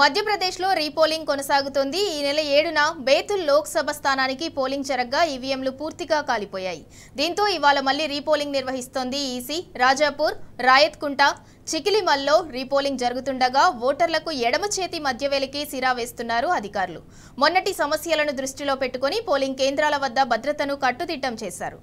మధ్యప్రదేశ్లో రీపోలింగ్ కొనసాగుతోంది ఈ నెల ఏడున బేతుల్ లోక్సభ స్థానానికి పోలింగ్ జరగ్గా ఈవీఎంలు పూర్తిగా కాలిపోయాయి దీంతో ఇవాళ మళ్లీ రీపోలింగ్ నిర్వహిస్తోంది ఈసీ రాజాపూర్ రాయత్కుంట చికిలిమల్లో రీపోలింగ్ జరుగుతుండగా ఓటర్లకు ఎడమ చేతి మధ్యవేలికి సిరా వేస్తున్నారు అధికారులు మొన్నటి సమస్యలను దృష్టిలో పెట్టుకుని పోలింగ్ కేంద్రాల వద్ద భద్రతను కట్టుదిట్టం చేశారు